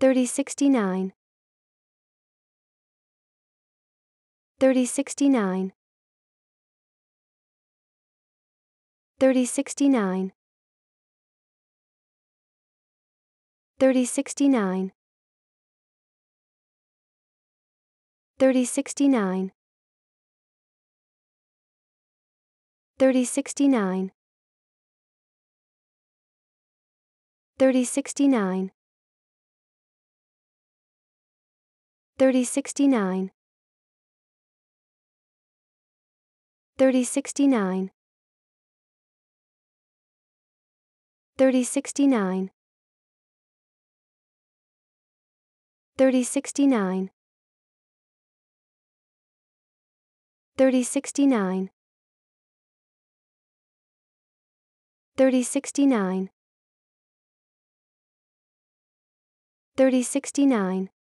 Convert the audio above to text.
3069 3069 3069 3069 3069 3069 3069 3069 3069 3069 3069 3069 3069 3069